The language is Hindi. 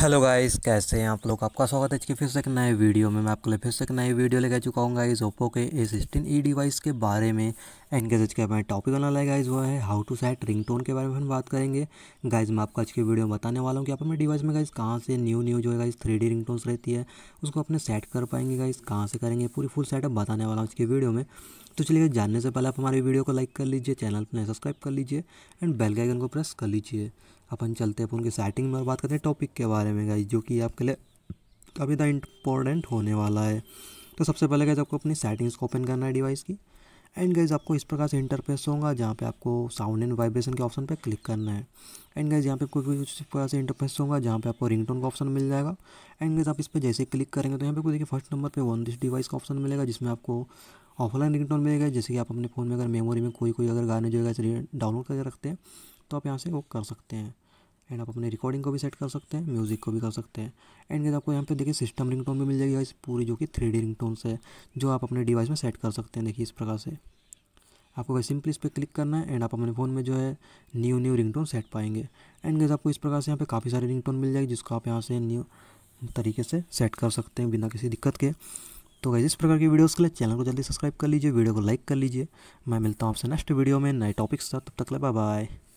हेलो गाइस कैसे हैं आप लोग आपका स्वागत है आज फिर से एक नए वीडियो में मैं आपके लिए फिर से एक नई वीडियो लेकर चुका हूँ गाइस ओप्पो के ए सिक्सटीन ई डिवाइस के बारे में एंड गैस के मैं टॉपिक बना वाला गाइस वो है हाउ टू सेट रिंगटोन के बारे में हम बात करेंगे गाइस मैं आपको आज की वीडियो बताने वाला हूँ कि आप अपने डिवाइस में गाइस कहाँ से न्यू न्यू जो है गाइज थ्री डी रहती है उसको अपने सेट कर पाएंगे गाइस कहाँ से करेंगे पूरी फुल सेटअप बताने वाला हूँ आज की वीडियो में तो चलिए जानने से पहले आप हमारी वीडियो को लाइक कर लीजिए चैनल पर सब्सक्राइब कर लीजिए एंड बेल के आइकन को प्रेस कर लीजिए अपन चलते हैं उनके सेटिंग में और बात करते हैं टॉपिक के बारे में गाइज जो कि आपके लिए काफ़ी ज़्यादा इंपॉर्टेंट होने वाला है तो सबसे पहले गाइज आपको अपनी सेटिंग्स को ओपन करना है डिवाइस की एंड गाइज आपको इस प्रकार से इंटरफेस होगा जहाँ पे आपको साउंड एंड वाइब्रेशन के ऑप्शन पे क्लिक करना है एंड गाइज यहाँ पे आपको कुछ इस प्रकार से इंटरफेस होगा जहाँ पे आपको रिंगटोन का ऑप्शन मिल जाएगा एंड गाइज आप इस पर जैसे क्लिक करेंगे तो यहाँ पे देखिए फर्स्ट नंबर पे वन दिस डिवाइस का ऑप्शन मिलेगा जिसमें आपको ऑफलाइन रिंगटोन मिलेगा जैसे कि आप अपने फ़ोन में अगर मेमोरी में कोई कोई अगर गाने जो है डाउनलोड करके रखते हैं तो आप यहाँ से वो कर सकते हैं एंड आप अपने रिकॉर्डिंग को भी सेट कर सकते हैं म्यूज़िक को भी कर सकते हैं एंड गैस आपको यहाँ पे देखिए सिस्टम रिंग टोन भी मिल जाएगी इस पूरी जो कि थ्री डी रिंग टोन्स है जो आप अपने डिवाइस में सेट कर सकते हैं देखिए इस प्रकार से आपको वैसे सिंपली इस पर क्लिक करना है एंड आप अपने फ़ोन में जो है new new ring tone set पाएंगे एंड गैस आपको इस प्रकार से यहाँ पर काफ़ी सारे रिंग टोन मिल जाएगी जिसको आप यहाँ से न्यू तरीके से सेट कर सकते हैं बिना किसी दिक्कत के तो गाइज इस प्रकार की वीडियोस के लिए चैनल को जल्दी सब्सक्राइब कर लीजिए वीडियो को लाइक कर लीजिए मैं मिलता हूँ आपसे नेक्स्ट वीडियो में नए टॉपिक्स तब तक ले बाय